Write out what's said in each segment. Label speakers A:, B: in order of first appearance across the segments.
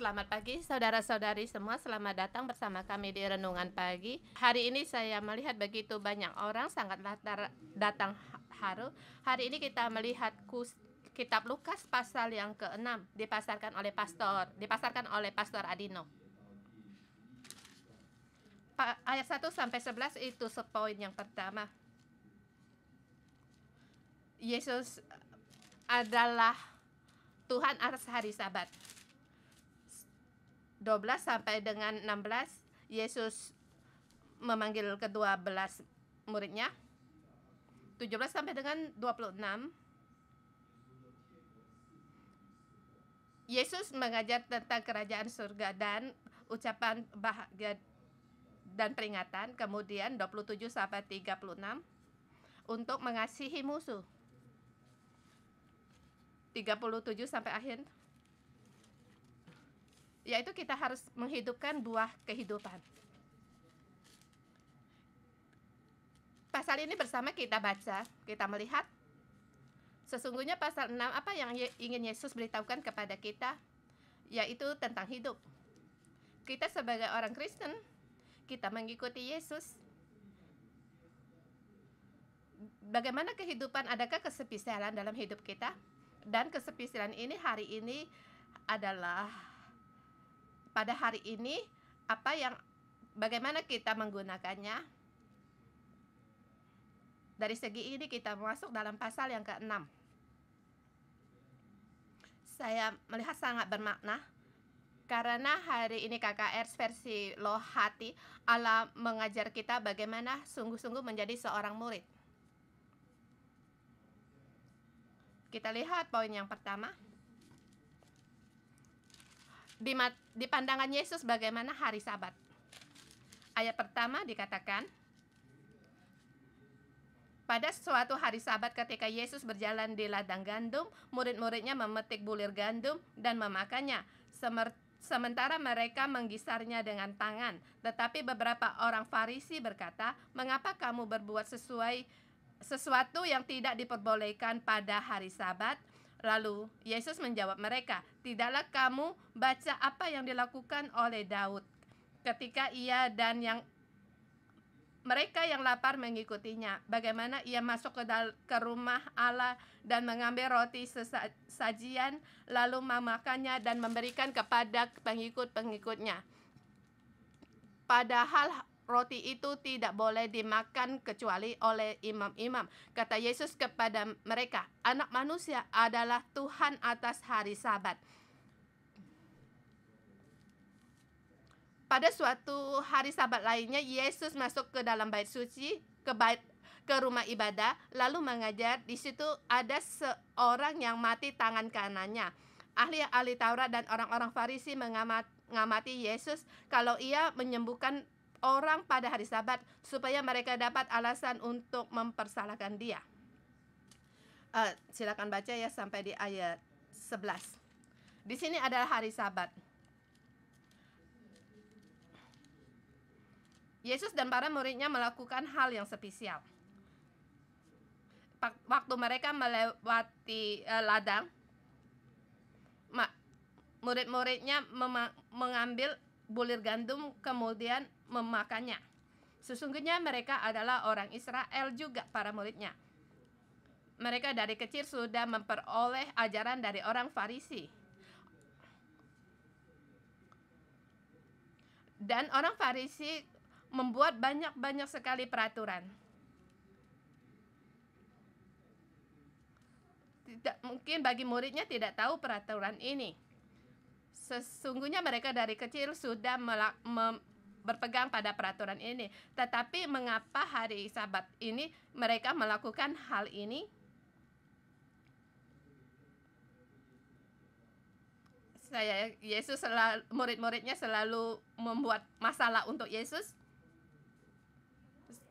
A: Selamat pagi saudara-saudari semua, selamat datang bersama kami di Renungan Pagi Hari ini saya melihat begitu banyak orang sangat latar, datang haru Hari ini kita melihat kus, kitab Lukas pasal yang ke-6 Dipasarkan oleh pastor, dipasarkan oleh pastor Adino pa, Ayat 1 sampai 11 itu sepoin yang pertama Yesus adalah Tuhan atas hari sabat 12 sampai dengan 16 Yesus memanggil kedua belas muridnya 17 sampai dengan 26 Yesus mengajar tentang kerajaan surga dan ucapan bahagia dan peringatan kemudian 27 sampai 36 untuk mengasihi musuh 37 sampai akhir yaitu kita harus menghidupkan buah kehidupan. Pasal ini bersama kita baca, kita melihat sesungguhnya pasal 6 apa yang ingin Yesus beritahukan kepada kita yaitu tentang hidup. Kita sebagai orang Kristen, kita mengikuti Yesus. Bagaimana kehidupan adakah kesepisalan dalam hidup kita? Dan kesepisalan ini hari ini adalah pada hari ini apa yang bagaimana kita menggunakannya dari segi ini kita masuk dalam pasal yang ke-6 saya melihat sangat bermakna karena hari ini KKR versi Hati ala mengajar kita bagaimana sungguh-sungguh menjadi seorang murid kita lihat poin yang pertama di, di pandangan Yesus bagaimana hari sabat? Ayat pertama dikatakan, pada suatu hari sabat ketika Yesus berjalan di ladang gandum, murid-muridnya memetik bulir gandum dan memakannya. Semer sementara mereka menggisarnya dengan tangan. Tetapi beberapa orang Farisi berkata, "Mengapa kamu berbuat sesuai sesuatu yang tidak diperbolehkan pada hari sabat?" Lalu Yesus menjawab mereka, "Tidaklah kamu baca apa yang dilakukan oleh Daud ketika ia dan yang mereka yang lapar mengikutinya. Bagaimana ia masuk ke, dal- ke rumah Allah dan mengambil roti sesajian, lalu memakannya dan memberikan kepada pengikut-pengikutnya. Padahal roti itu tidak boleh dimakan kecuali oleh imam-imam. Kata Yesus kepada mereka, anak manusia adalah Tuhan atas hari sabat. Pada suatu hari sabat lainnya, Yesus masuk ke dalam bait suci, ke bait ke rumah ibadah, lalu mengajar. Di situ ada seorang yang mati tangan kanannya. Ahli-ahli Taurat dan orang-orang Farisi mengamati Yesus kalau ia menyembuhkan orang pada hari sabat supaya mereka dapat alasan untuk mempersalahkan dia. Uh, silakan baca ya sampai di ayat 11. Di sini adalah hari sabat. Yesus dan para muridnya melakukan hal yang spesial. Waktu mereka melewati uh, ladang, murid-muridnya mengambil bulir gandum kemudian memakannya. Sesungguhnya mereka adalah orang Israel juga para muridnya. Mereka dari kecil sudah memperoleh ajaran dari orang Farisi. Dan orang Farisi membuat banyak-banyak sekali peraturan. Tidak mungkin bagi muridnya tidak tahu peraturan ini. Sesungguhnya mereka dari kecil sudah berpegang pada peraturan ini. Tetapi mengapa hari Sabat ini mereka melakukan hal ini? Saya Yesus selalu murid-muridnya selalu membuat masalah untuk Yesus.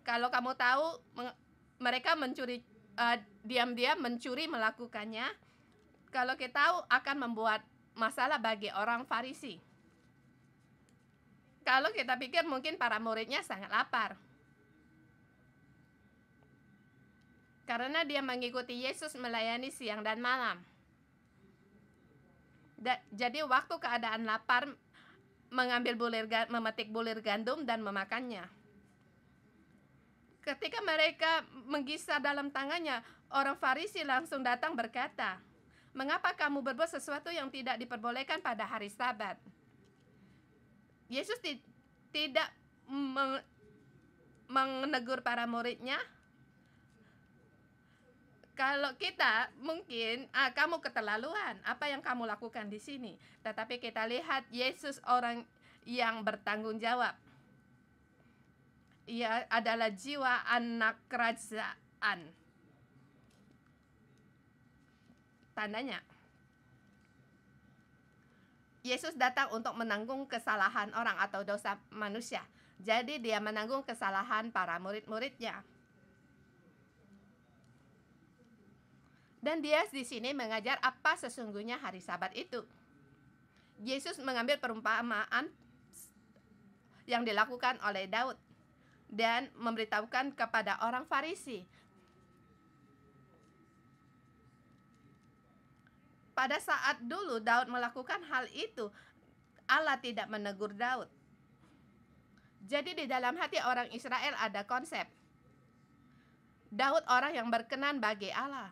A: Kalau kamu tahu mereka mencuri eh, diam-diam uh, mencuri melakukannya. Kalau kita tahu akan membuat masalah bagi orang Farisi kalau kita pikir mungkin para muridnya sangat lapar. Karena dia mengikuti Yesus melayani siang dan malam. Da, jadi waktu keadaan lapar mengambil bulir memetik bulir gandum dan memakannya. Ketika mereka menggisar dalam tangannya, orang Farisi langsung datang berkata, "Mengapa kamu berbuat sesuatu yang tidak diperbolehkan pada hari Sabat?" Yesus ti tidak meng menegur para muridnya? Kalau kita mungkin ah kamu keterlaluan, apa yang kamu lakukan di sini? Tetapi kita lihat Yesus orang yang bertanggung jawab. Ia adalah jiwa anak kerajaan. Tandanya Yesus datang untuk menanggung kesalahan orang atau dosa manusia. Jadi dia menanggung kesalahan para murid-muridnya. Dan dia di sini mengajar apa sesungguhnya hari Sabat itu. Yesus mengambil perumpamaan yang dilakukan oleh Daud dan memberitahukan kepada orang Farisi Pada saat dulu Daud melakukan hal itu, Allah tidak menegur Daud. Jadi di dalam hati orang Israel ada konsep Daud orang yang berkenan bagi Allah.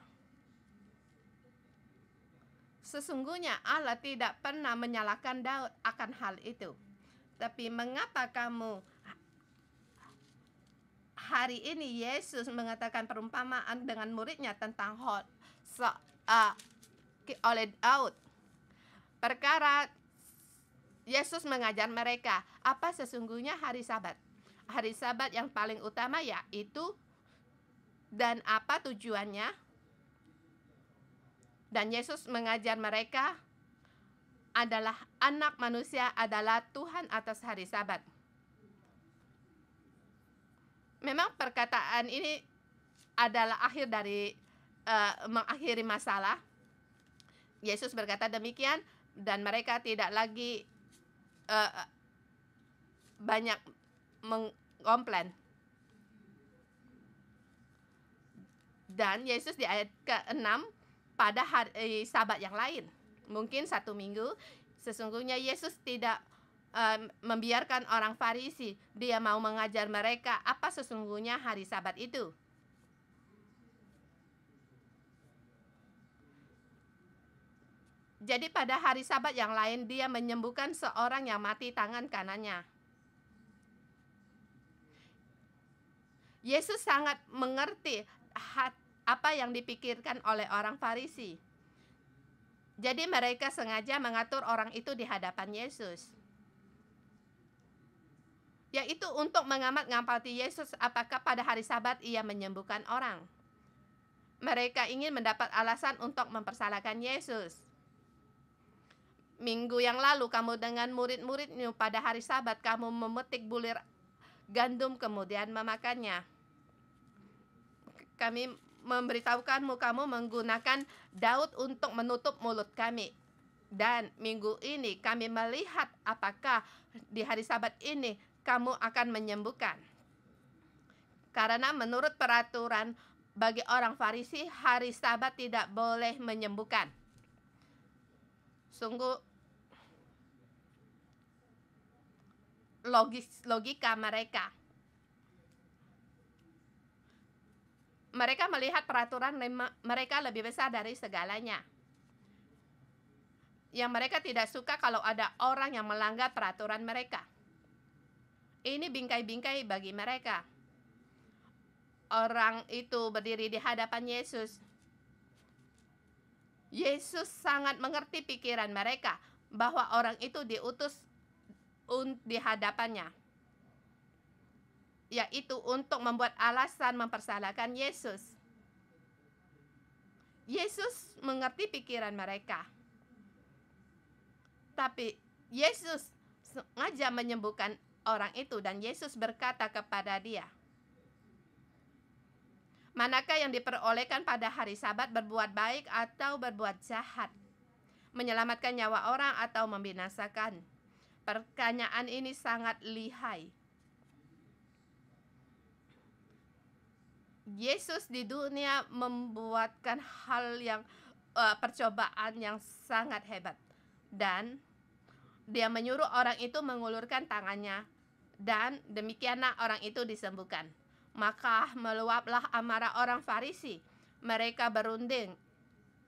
A: Sesungguhnya Allah tidak pernah menyalahkan Daud akan hal itu. Tapi mengapa kamu hari ini Yesus mengatakan perumpamaan dengan muridnya tentang hot so, uh, oleh Daud. Perkara Yesus mengajar mereka apa sesungguhnya hari Sabat. Hari Sabat yang paling utama yaitu dan apa tujuannya? Dan Yesus mengajar mereka adalah anak manusia adalah Tuhan atas hari Sabat. Memang perkataan ini adalah akhir dari uh, mengakhiri masalah Yesus berkata demikian dan mereka tidak lagi uh, banyak mengkomplain. Dan Yesus di ayat ke-6 pada hari eh, sabat yang lain. Mungkin satu minggu sesungguhnya Yesus tidak uh, membiarkan orang Farisi. Dia mau mengajar mereka apa sesungguhnya hari sabat itu. Jadi pada hari sabat yang lain dia menyembuhkan seorang yang mati tangan kanannya. Yesus sangat mengerti apa yang dipikirkan oleh orang Farisi. Jadi mereka sengaja mengatur orang itu di hadapan Yesus. Yaitu untuk mengamat ngampati Yesus apakah pada hari sabat ia menyembuhkan orang. Mereka ingin mendapat alasan untuk mempersalahkan Yesus. Minggu yang lalu kamu dengan murid-muridmu pada hari sabat kamu memetik bulir gandum kemudian memakannya. Kami memberitahukanmu kamu menggunakan Daud untuk menutup mulut kami. Dan minggu ini kami melihat apakah di hari sabat ini kamu akan menyembuhkan. Karena menurut peraturan bagi orang Farisi hari sabat tidak boleh menyembuhkan. Sungguh logis logika mereka. Mereka melihat peraturan mereka lebih besar dari segalanya. Yang mereka tidak suka kalau ada orang yang melanggar peraturan mereka. Ini bingkai-bingkai bagi mereka. Orang itu berdiri di hadapan Yesus. Yesus sangat mengerti pikiran mereka bahwa orang itu diutus di hadapannya yaitu untuk membuat alasan mempersalahkan Yesus. Yesus mengerti pikiran mereka. Tapi Yesus sengaja menyembuhkan orang itu dan Yesus berkata kepada dia, Manakah yang diperolehkan pada hari sabat berbuat baik atau berbuat jahat? Menyelamatkan nyawa orang atau membinasakan? Pertanyaan ini sangat lihai. Yesus di dunia membuatkan hal yang uh, percobaan yang sangat hebat dan dia menyuruh orang itu mengulurkan tangannya dan demikianlah orang itu disembuhkan. Maka meluaplah amarah orang Farisi. Mereka berunding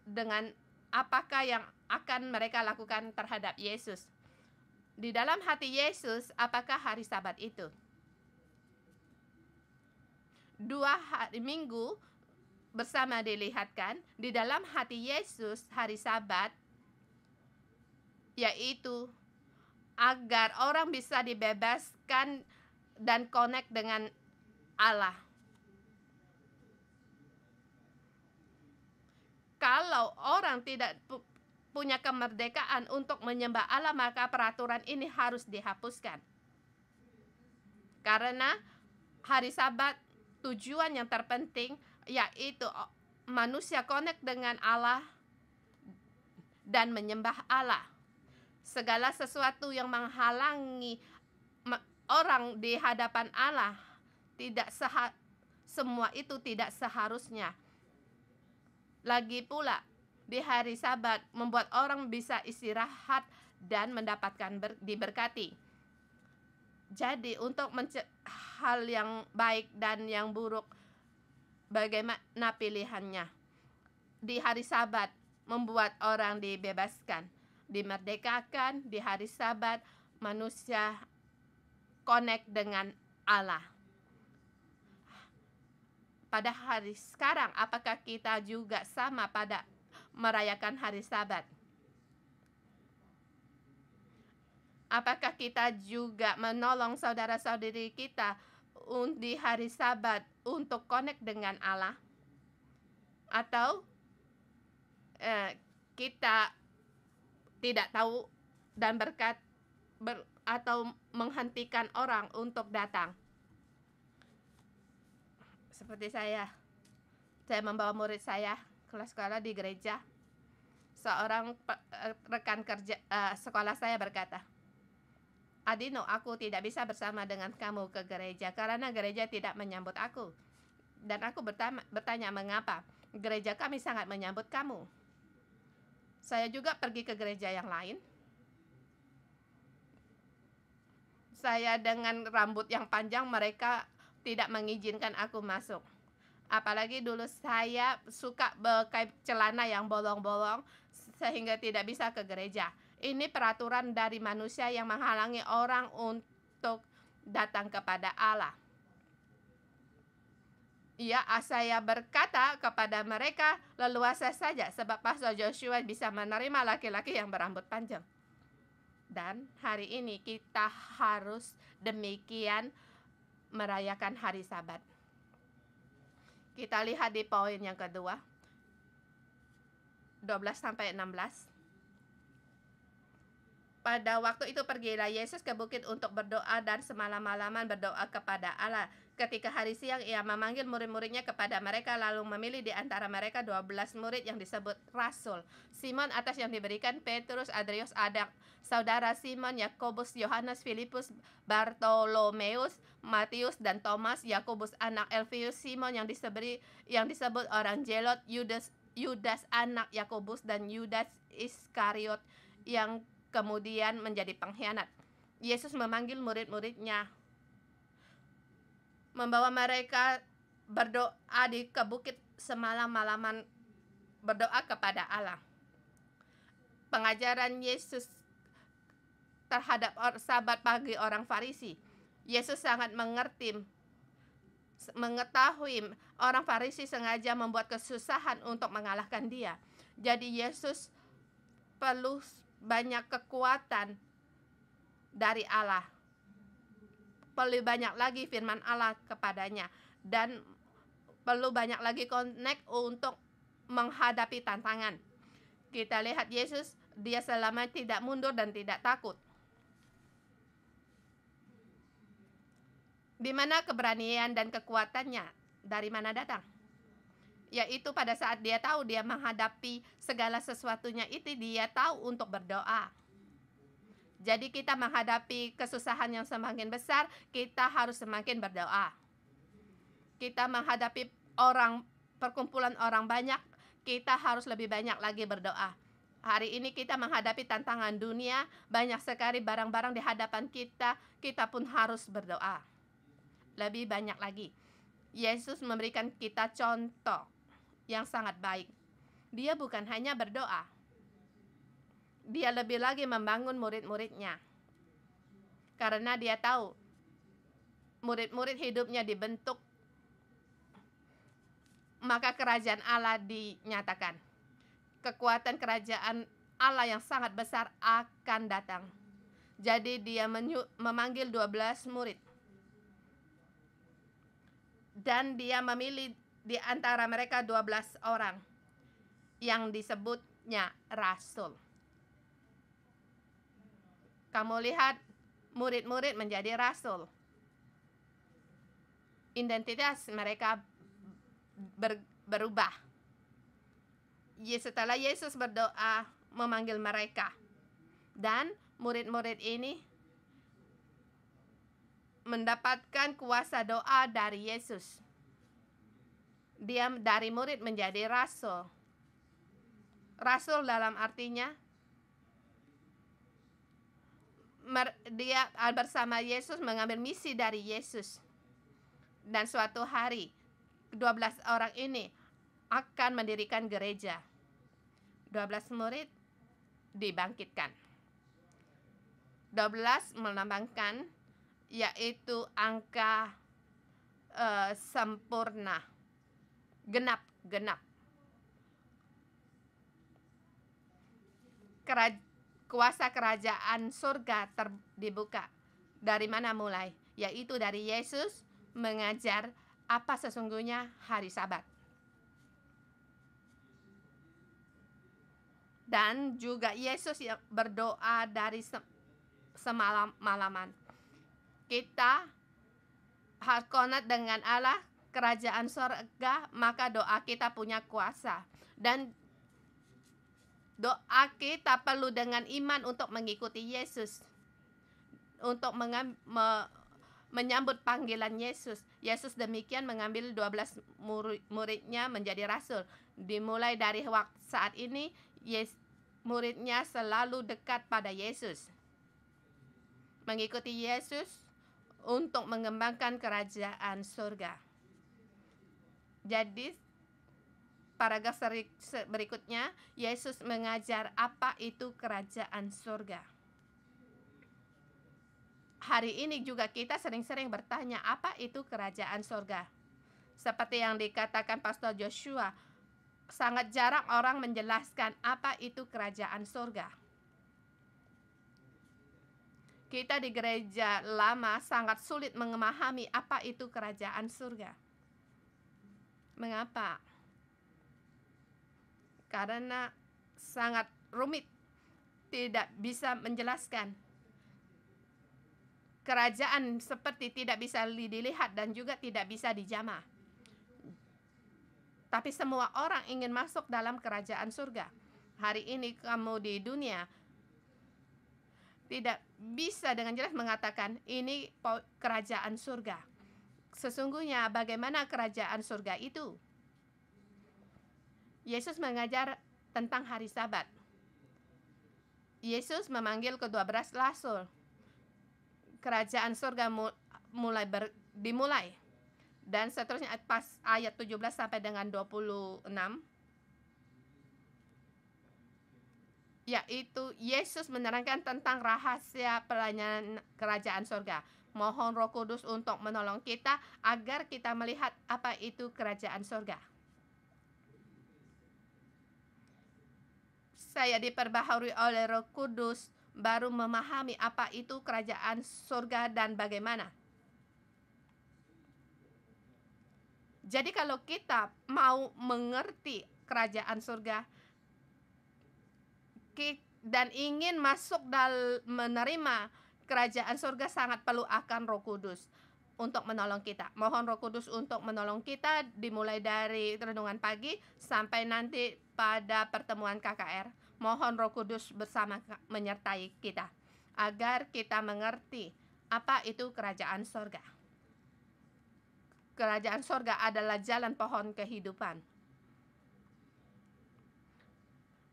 A: dengan apakah yang akan mereka lakukan terhadap Yesus. Di dalam hati Yesus, apakah hari Sabat itu? Dua hari Minggu bersama dilihatkan di dalam hati Yesus hari Sabat yaitu agar orang bisa dibebaskan dan connect dengan Allah. Kalau orang tidak punya kemerdekaan untuk menyembah Allah, maka peraturan ini harus dihapuskan. Karena hari Sabat tujuan yang terpenting yaitu manusia connect dengan Allah dan menyembah Allah. Segala sesuatu yang menghalangi orang di hadapan Allah tidak semua itu tidak seharusnya. Lagi pula di hari Sabat membuat orang bisa istirahat dan mendapatkan ber, diberkati. Jadi untuk hal yang baik dan yang buruk bagaimana pilihannya? Di hari Sabat membuat orang dibebaskan, dimerdekakan, di hari Sabat manusia connect dengan Allah pada hari sekarang apakah kita juga sama pada merayakan hari Sabat. Apakah kita juga menolong saudara-saudari kita di hari Sabat untuk connect dengan Allah? Atau eh, kita tidak tahu dan berkat ber, atau menghentikan orang untuk datang? Seperti saya, saya membawa murid saya kelas sekolah di gereja. Seorang eh, rekan kerja uh, sekolah saya berkata, Adino, aku tidak bisa bersama dengan kamu ke gereja karena gereja tidak menyambut aku. Dan aku bertanya, bertanya mengapa. Gereja kami sangat menyambut kamu. Saya juga pergi ke gereja yang lain. Saya dengan rambut yang panjang mereka tidak mengizinkan aku masuk apalagi dulu saya suka pakai celana yang bolong-bolong sehingga tidak bisa ke gereja ini peraturan dari manusia yang menghalangi orang untuk datang kepada Allah Ya, saya berkata kepada mereka, leluasa saja sebab Pastor Joshua bisa menerima laki-laki yang berambut panjang. Dan hari ini kita harus demikian merayakan hari sabat. Kita lihat di poin yang kedua. 12 sampai 16. Pada waktu itu pergilah Yesus ke bukit untuk berdoa dan semalam-malaman berdoa kepada Allah. Ketika hari siang ia memanggil murid-muridnya kepada mereka lalu memilih di antara mereka 12 murid yang disebut rasul. Simon atas yang diberikan Petrus, Adrius, Adak, saudara Simon, Yakobus, Yohanes, Filipus, Bartolomeus, Matius dan Thomas, Yakobus anak Elvius, Simon yang disebut yang disebut orang Jelot, Yudas Yudas anak Yakobus dan Yudas Iskariot yang kemudian menjadi pengkhianat. Yesus memanggil murid-muridnya membawa mereka berdoa di ke bukit semalam-malaman berdoa kepada Allah. Pengajaran Yesus terhadap sahabat pagi orang Farisi. Yesus sangat mengerti mengetahui orang Farisi sengaja membuat kesusahan untuk mengalahkan dia. Jadi Yesus perlu banyak kekuatan dari Allah perlu banyak lagi firman Allah kepadanya dan perlu banyak lagi connect untuk menghadapi tantangan. Kita lihat Yesus, dia selama tidak mundur dan tidak takut. Di mana keberanian dan kekuatannya? Dari mana datang? Yaitu pada saat dia tahu dia menghadapi segala sesuatunya itu, dia tahu untuk berdoa jadi kita menghadapi kesusahan yang semakin besar, kita harus semakin berdoa. Kita menghadapi orang perkumpulan orang banyak, kita harus lebih banyak lagi berdoa. Hari ini kita menghadapi tantangan dunia, banyak sekali barang-barang di hadapan kita, kita pun harus berdoa. Lebih banyak lagi. Yesus memberikan kita contoh yang sangat baik. Dia bukan hanya berdoa, dia lebih lagi membangun murid-muridnya. Karena dia tahu murid-murid hidupnya dibentuk maka kerajaan Allah dinyatakan. Kekuatan kerajaan Allah yang sangat besar akan datang. Jadi dia memanggil 12 murid. Dan dia memilih di antara mereka 12 orang yang disebutnya rasul. Kamu lihat murid-murid menjadi rasul. Identitas mereka ber, berubah. Setelah Yesus berdoa memanggil mereka dan murid-murid ini mendapatkan kuasa doa dari Yesus. Dia dari murid menjadi rasul. Rasul dalam artinya dia bersama Yesus mengambil misi dari Yesus. Dan suatu hari 12 orang ini akan mendirikan gereja. 12 murid dibangkitkan. 12 melambangkan yaitu angka uh, sempurna. Genap, genap. Kerajaan kuasa kerajaan surga terbuka. Dari mana mulai? Yaitu dari Yesus mengajar apa sesungguhnya hari sabat. Dan juga Yesus yang berdoa dari semalam malaman. Kita harus konat dengan Allah kerajaan surga maka doa kita punya kuasa dan Doa kita perlu dengan iman untuk mengikuti Yesus. Untuk me, menyambut panggilan Yesus. Yesus demikian mengambil 12 murid, muridnya menjadi rasul. Dimulai dari waktu saat ini, yes, muridnya selalu dekat pada Yesus. Mengikuti Yesus untuk mengembangkan kerajaan surga. Jadi paragraf berikutnya, Yesus mengajar apa itu kerajaan surga. Hari ini juga kita sering-sering bertanya apa itu kerajaan surga. Seperti yang dikatakan Pastor Joshua, sangat jarang orang menjelaskan apa itu kerajaan surga. Kita di gereja lama sangat sulit memahami apa itu kerajaan surga. Mengapa? karena sangat rumit, tidak bisa menjelaskan. Kerajaan seperti tidak bisa dilihat dan juga tidak bisa dijamah. Tapi semua orang ingin masuk dalam kerajaan surga. Hari ini kamu di dunia tidak bisa dengan jelas mengatakan ini kerajaan surga. Sesungguhnya bagaimana kerajaan surga itu? Yesus mengajar tentang hari Sabat. Yesus memanggil kedua belas rasul. Kerajaan surga mulai ber, dimulai. Dan seterusnya pas ayat 17 sampai dengan 26 yaitu Yesus menerangkan tentang rahasia pelayanan kerajaan surga. Mohon Roh Kudus untuk menolong kita agar kita melihat apa itu kerajaan surga. saya diperbaharui oleh Roh Kudus baru memahami apa itu kerajaan surga dan bagaimana. Jadi kalau kita mau mengerti kerajaan surga dan ingin masuk dan menerima kerajaan surga sangat perlu akan Roh Kudus untuk menolong kita. Mohon Roh Kudus untuk menolong kita dimulai dari renungan pagi sampai nanti pada pertemuan KKR. Mohon Roh Kudus bersama menyertai kita agar kita mengerti apa itu kerajaan sorga. Kerajaan sorga adalah jalan pohon kehidupan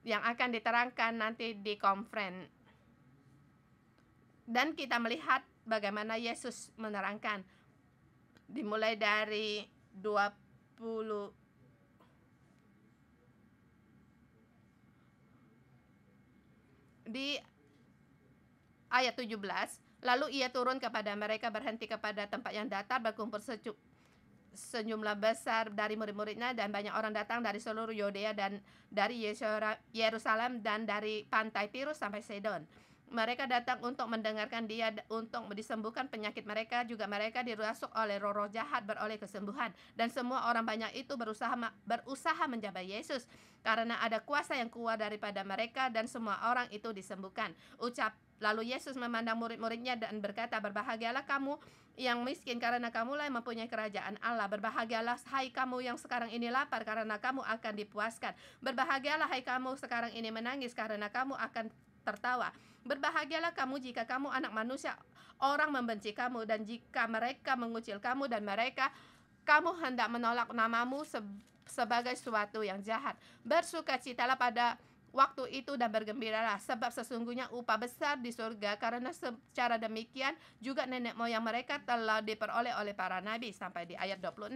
A: yang akan diterangkan nanti di konferen. Dan kita melihat bagaimana Yesus menerangkan dimulai dari 20 di ayat 17 lalu ia turun kepada mereka berhenti kepada tempat yang datar berkumpul secuk sejumlah besar dari murid-muridnya dan banyak orang datang dari seluruh Yodea dan dari Yerusalem dan dari pantai Tirus sampai Sidon mereka datang untuk mendengarkan dia untuk disembuhkan penyakit mereka juga mereka dirasuk oleh roh-roh jahat beroleh kesembuhan dan semua orang banyak itu berusaha berusaha menjabat Yesus karena ada kuasa yang kuat daripada mereka dan semua orang itu disembuhkan ucap Lalu Yesus memandang murid-muridnya dan berkata, Berbahagialah kamu yang miskin karena kamu yang mempunyai kerajaan Allah. Berbahagialah hai kamu yang sekarang ini lapar karena kamu akan dipuaskan. Berbahagialah hai kamu sekarang ini menangis karena kamu akan tertawa. Berbahagialah kamu jika kamu anak manusia, orang membenci kamu dan jika mereka mengucil kamu dan mereka kamu hendak menolak namamu se sebagai suatu yang jahat. Bersukacitalah pada waktu itu dan bergembiralah sebab sesungguhnya upah besar di surga karena secara demikian juga nenek moyang mereka telah diperoleh oleh para nabi sampai di ayat 26.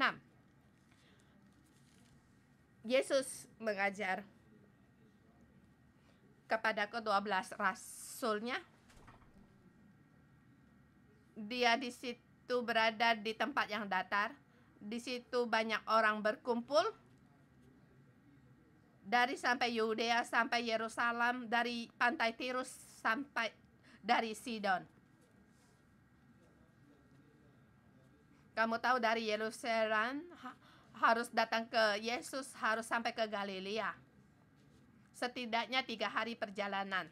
A: Yesus mengajar kepada kedua belas rasulnya. Dia di situ berada di tempat yang datar. Di situ banyak orang berkumpul dari sampai Yudea sampai Yerusalem, dari pantai Tirus sampai dari Sidon. Kamu tahu dari Yerusalem harus datang ke Yesus, harus sampai ke Galilea setidaknya tiga hari perjalanan.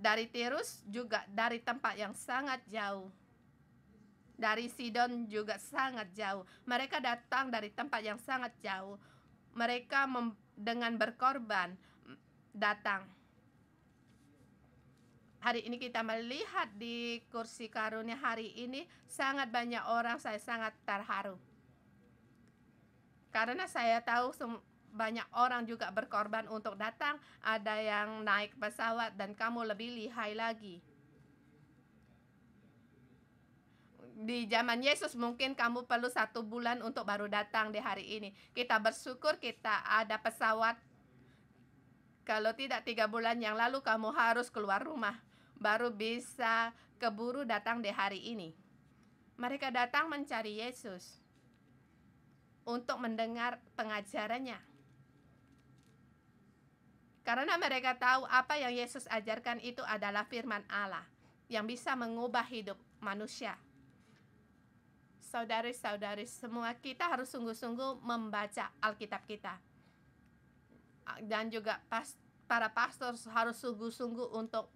A: Dari Tirus juga dari tempat yang sangat jauh. Dari Sidon juga sangat jauh. Mereka datang dari tempat yang sangat jauh. Mereka dengan berkorban datang. Hari ini kita melihat di kursi karunia hari ini sangat banyak orang saya sangat terharu. Karena saya tahu banyak orang juga berkorban untuk datang, ada yang naik pesawat dan kamu lebih lihai lagi. Di zaman Yesus mungkin kamu perlu satu bulan untuk baru datang di hari ini. Kita bersyukur kita ada pesawat. Kalau tidak tiga bulan yang lalu kamu harus keluar rumah. Baru bisa keburu datang di hari ini. Mereka datang mencari Yesus untuk mendengar pengajarannya. Karena mereka tahu apa yang Yesus ajarkan itu adalah firman Allah yang bisa mengubah hidup manusia. Saudari-saudari semua kita harus sungguh-sungguh membaca Alkitab kita. Dan juga pas, para pastor harus sungguh-sungguh untuk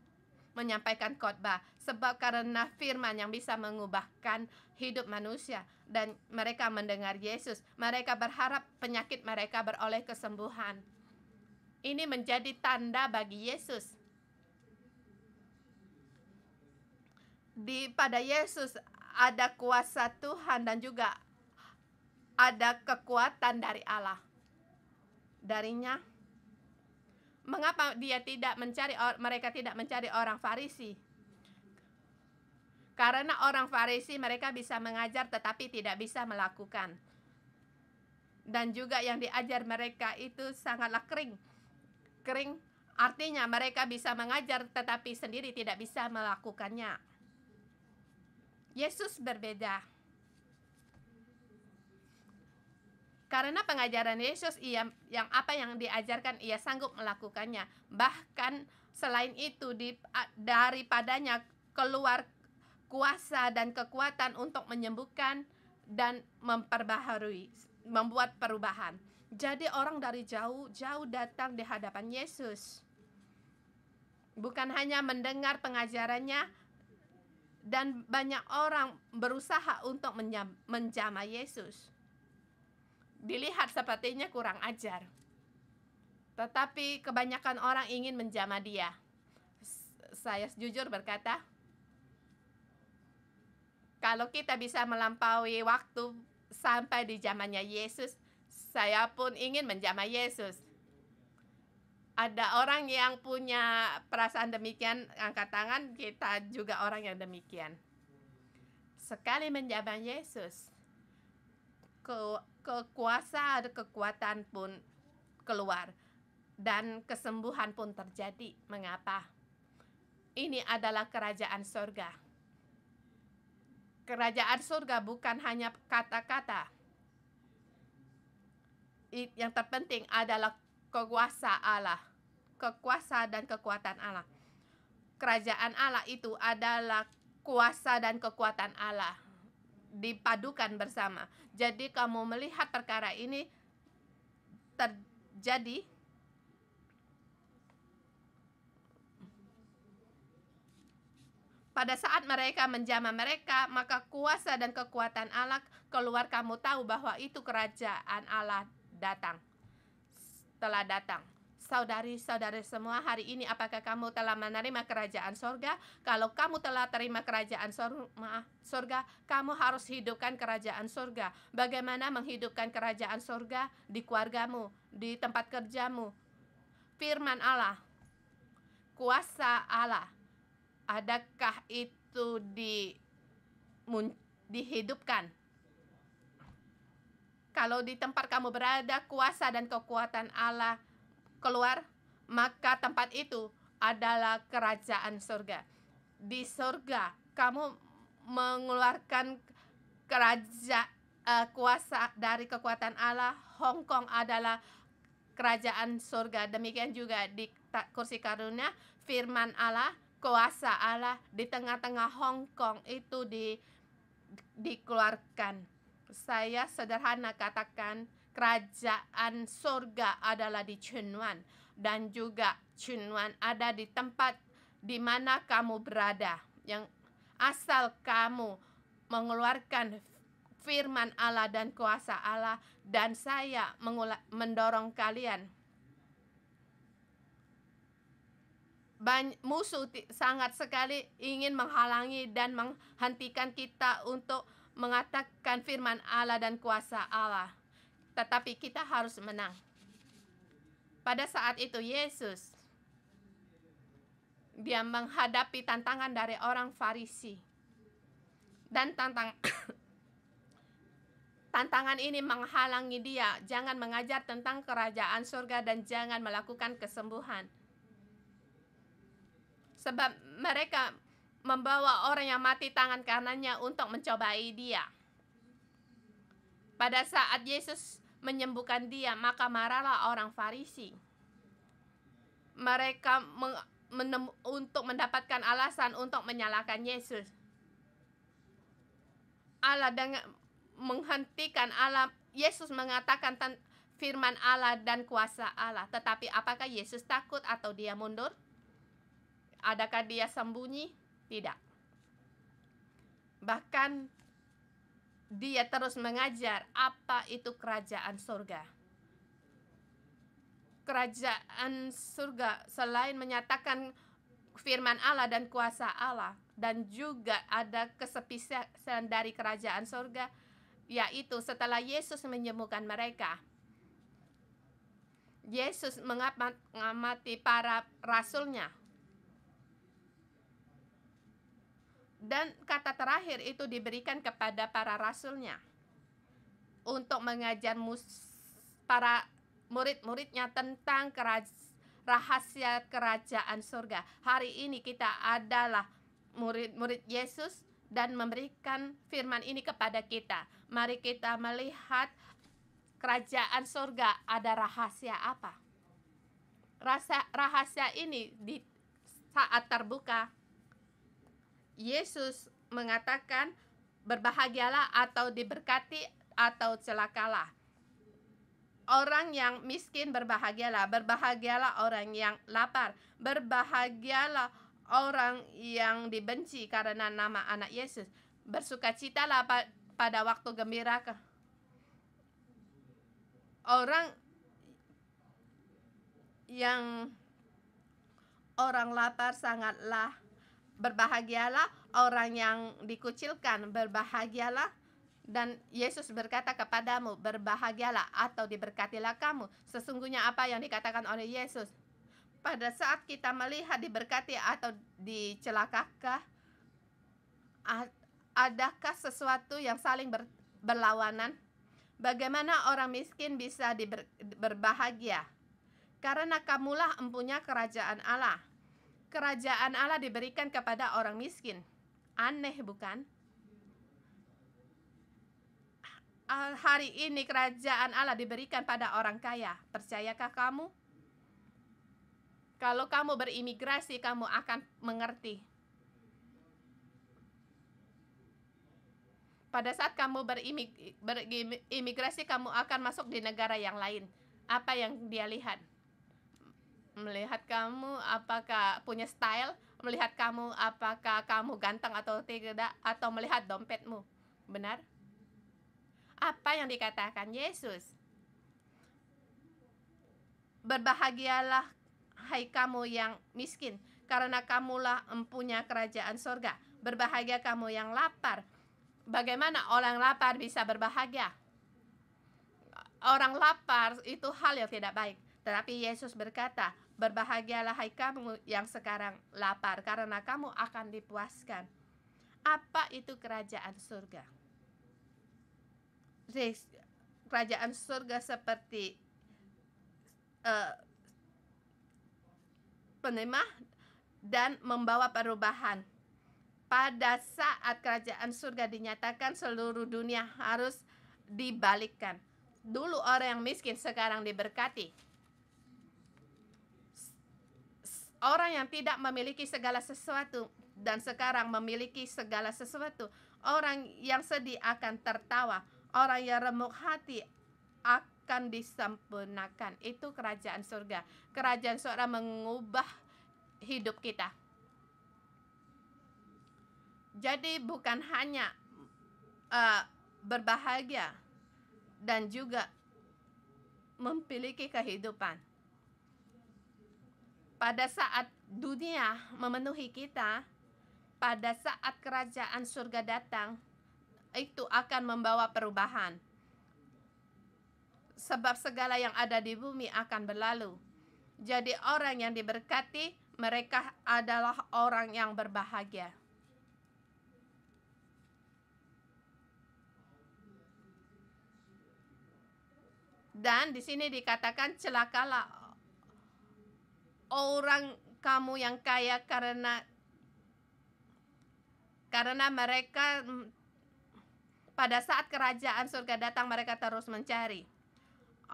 A: menyampaikan khotbah sebab karena firman yang bisa mengubahkan hidup manusia dan mereka mendengar Yesus mereka berharap penyakit mereka beroleh kesembuhan ini menjadi tanda bagi Yesus. Di pada Yesus ada kuasa Tuhan dan juga ada kekuatan dari Allah. Darinya mengapa dia tidak mencari mereka tidak mencari orang Farisi? Karena orang Farisi mereka bisa mengajar tetapi tidak bisa melakukan. Dan juga yang diajar mereka itu sangatlah kering kering. Artinya mereka bisa mengajar tetapi sendiri tidak bisa melakukannya. Yesus berbeda. Karena pengajaran Yesus ia yang apa yang diajarkan ia sanggup melakukannya. Bahkan selain itu di, daripadanya keluar kuasa dan kekuatan untuk menyembuhkan dan memperbaharui, membuat perubahan. Jadi orang dari jauh, jauh datang di hadapan Yesus. Bukan hanya mendengar pengajarannya dan banyak orang berusaha untuk menjama Yesus. Dilihat sepertinya kurang ajar. Tetapi kebanyakan orang ingin menjama dia. Saya jujur berkata, kalau kita bisa melampaui waktu sampai di zamannya Yesus, saya pun ingin menjamah Yesus. Ada orang yang punya perasaan demikian, angkat tangan, kita juga orang yang demikian. Sekali menjamah Yesus, ke kekuasaan, kekuatan pun keluar dan kesembuhan pun terjadi. Mengapa? Ini adalah kerajaan surga. Kerajaan surga bukan hanya kata-kata, yang terpenting adalah kekuasa Allah. kekuasa dan kekuatan Allah. Kerajaan Allah itu adalah kuasa dan kekuatan Allah dipadukan bersama. Jadi kamu melihat perkara ini terjadi Pada saat mereka menjama mereka, maka kuasa dan kekuatan Allah keluar kamu tahu bahwa itu kerajaan Allah datang. Telah datang. Saudari-saudari semua, hari ini apakah kamu telah menerima kerajaan sorga? Kalau kamu telah terima kerajaan sorga, kamu harus hidupkan kerajaan sorga. Bagaimana menghidupkan kerajaan sorga di keluargamu, di tempat kerjamu? Firman Allah, kuasa Allah, adakah itu di, dihidupkan? Kalau di tempat kamu berada kuasa dan kekuatan Allah keluar, maka tempat itu adalah kerajaan surga. Di surga kamu mengeluarkan kerajaan uh, eh, kuasa dari kekuatan Allah. Hong Kong adalah kerajaan surga. Demikian juga di kursi karunia firman Allah, kuasa Allah di tengah-tengah Hong Kong itu di dikeluarkan saya sederhana katakan kerajaan surga adalah di Chunwan dan juga Chunwan ada di tempat di mana kamu berada yang asal kamu mengeluarkan firman Allah dan kuasa Allah dan saya mendorong kalian Bany musuh sangat sekali ingin menghalangi dan menghentikan kita untuk mengatakan firman Allah dan kuasa Allah. Tetapi kita harus menang. Pada saat itu Yesus dia menghadapi tantangan dari orang Farisi. Dan tantang tantangan ini menghalangi dia jangan mengajar tentang kerajaan surga dan jangan melakukan kesembuhan. Sebab mereka membawa orang yang mati tangan kanannya untuk mencobai dia. Pada saat Yesus menyembuhkan dia, maka marahlah orang Farisi. Mereka untuk mendapatkan alasan untuk menyalahkan Yesus. Allah dengan menghentikan Allah, Yesus mengatakan firman Allah dan kuasa Allah. Tetapi apakah Yesus takut atau dia mundur? Adakah dia sembunyi? Tidak. Bahkan dia terus mengajar apa itu kerajaan surga. Kerajaan surga selain menyatakan firman Allah dan kuasa Allah dan juga ada kesepisan dari kerajaan surga yaitu setelah Yesus menyembuhkan mereka. Yesus mengamati para rasulnya Dan kata terakhir itu diberikan kepada para rasulnya untuk mengajar para murid-muridnya tentang keraja, rahasia kerajaan surga. Hari ini kita adalah murid-murid Yesus dan memberikan firman ini kepada kita. Mari kita melihat kerajaan surga ada rahasia apa. Rasa rahasia ini di saat terbuka Yesus mengatakan berbahagialah atau diberkati atau celakalah. Orang yang miskin berbahagialah, berbahagialah orang yang lapar, berbahagialah orang yang dibenci karena nama anak Yesus. Bersukacitalah pada waktu gembira. Orang yang orang lapar sangatlah berbahagialah orang yang dikucilkan, berbahagialah dan Yesus berkata kepadamu, berbahagialah atau diberkatilah kamu. Sesungguhnya apa yang dikatakan oleh Yesus? Pada saat kita melihat diberkati atau dicelakakah, adakah sesuatu yang saling ber, berlawanan? Bagaimana orang miskin bisa diber, berbahagia? Karena kamulah empunya kerajaan Allah kerajaan Allah diberikan kepada orang miskin. Aneh bukan? Ah, hari ini kerajaan Allah diberikan pada orang kaya. Percayakah kamu? Kalau kamu berimigrasi, kamu akan mengerti. Pada saat kamu berimigrasi, kamu akan masuk di negara yang lain. Apa yang dia lihat? melihat kamu apakah punya style, melihat kamu apakah kamu ganteng atau tidak, atau melihat dompetmu. Benar? Apa yang dikatakan Yesus? Berbahagialah hai kamu yang miskin, karena kamulah empunya kerajaan sorga. Berbahagia kamu yang lapar. Bagaimana orang lapar bisa berbahagia? Orang lapar itu hal yang tidak baik. Tetapi Yesus berkata, Berbahagialah hai kamu yang sekarang lapar karena kamu akan dipuaskan. Apa itu kerajaan surga? Kerajaan surga seperti uh, penerima dan membawa perubahan. Pada saat kerajaan surga dinyatakan seluruh dunia harus dibalikkan. Dulu orang yang miskin sekarang diberkati Orang yang tidak memiliki segala sesuatu dan sekarang memiliki segala sesuatu. Orang yang sedih akan tertawa, orang yang remuk hati akan disempurnakan. Itu kerajaan surga. Kerajaan surga mengubah hidup kita. Jadi bukan hanya uh, berbahagia dan juga memiliki kehidupan pada saat dunia memenuhi kita, pada saat kerajaan surga datang, itu akan membawa perubahan. Sebab segala yang ada di bumi akan berlalu. Jadi orang yang diberkati, mereka adalah orang yang berbahagia. Dan di sini dikatakan celakalah orang kamu yang kaya karena karena mereka mm, pada saat kerajaan surga datang mereka terus mencari.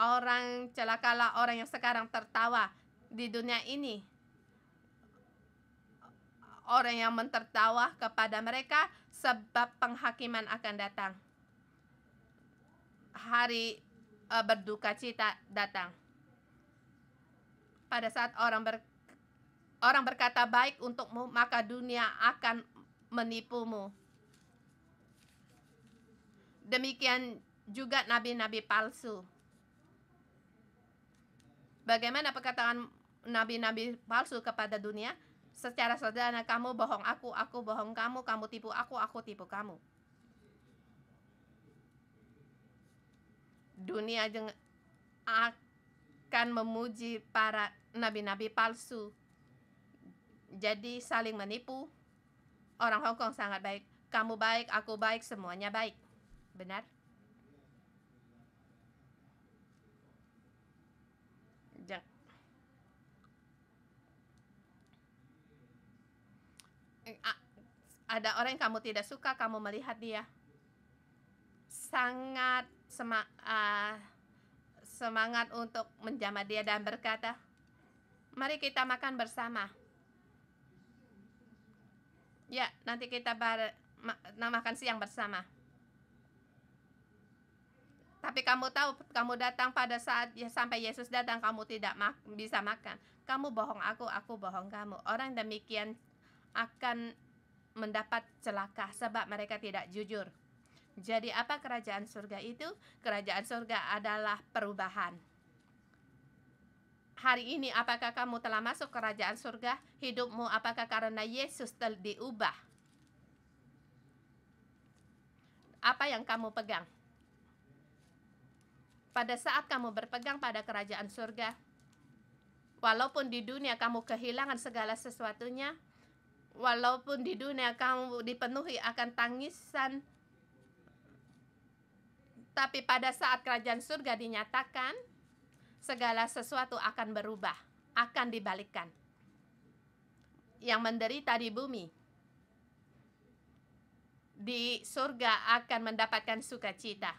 A: Orang celakalah orang yang sekarang tertawa di dunia ini. Orang yang mentertawa kepada mereka sebab penghakiman akan datang. Hari eh, berduka cita datang pada saat orang ber, orang berkata baik untukmu maka dunia akan menipumu demikian juga nabi-nabi palsu bagaimana perkataan nabi-nabi palsu kepada dunia secara sederhana kamu bohong aku aku bohong kamu kamu tipu aku aku tipu kamu dunia akan memuji para nabi-nabi palsu. Jadi saling menipu. Orang Hong Kong sangat baik. Kamu baik, aku baik, semuanya baik. Benar? Ja. Ada orang yang kamu tidak suka, kamu melihat dia sangat sema, uh, semangat untuk menjamah dia dan berkata, Mari kita makan bersama. Ya, nanti kita bar ma makan siang bersama. Tapi kamu tahu, kamu datang pada saat ya, sampai Yesus datang, kamu tidak ma bisa makan. Kamu bohong aku, aku bohong kamu. Orang demikian akan mendapat celaka sebab mereka tidak jujur. Jadi apa kerajaan surga itu? Kerajaan surga adalah perubahan hari ini apakah kamu telah masuk kerajaan surga? Hidupmu apakah karena Yesus telah diubah? Apa yang kamu pegang? Pada saat kamu berpegang pada kerajaan surga, walaupun di dunia kamu kehilangan segala sesuatunya, walaupun di dunia kamu dipenuhi akan tangisan, tapi pada saat kerajaan surga dinyatakan, segala sesuatu akan berubah, akan dibalikkan. Yang menderita di bumi, di surga akan mendapatkan sukacita.